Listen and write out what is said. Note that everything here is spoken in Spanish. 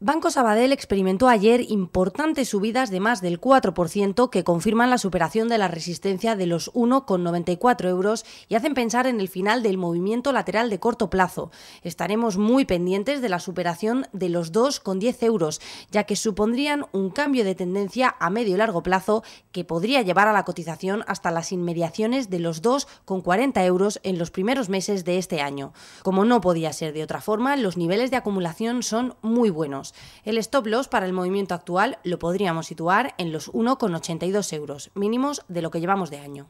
Banco Sabadell experimentó ayer importantes subidas de más del 4% que confirman la superación de la resistencia de los 1,94 euros y hacen pensar en el final del movimiento lateral de corto plazo. Estaremos muy pendientes de la superación de los 2,10 euros, ya que supondrían un cambio de tendencia a medio y largo plazo que podría llevar a la cotización hasta las inmediaciones de los 2,40 euros en los primeros meses de este año. Como no podía ser de otra forma, los niveles de acumulación son muy buenos. El stop loss para el movimiento actual lo podríamos situar en los 1,82 euros, mínimos de lo que llevamos de año.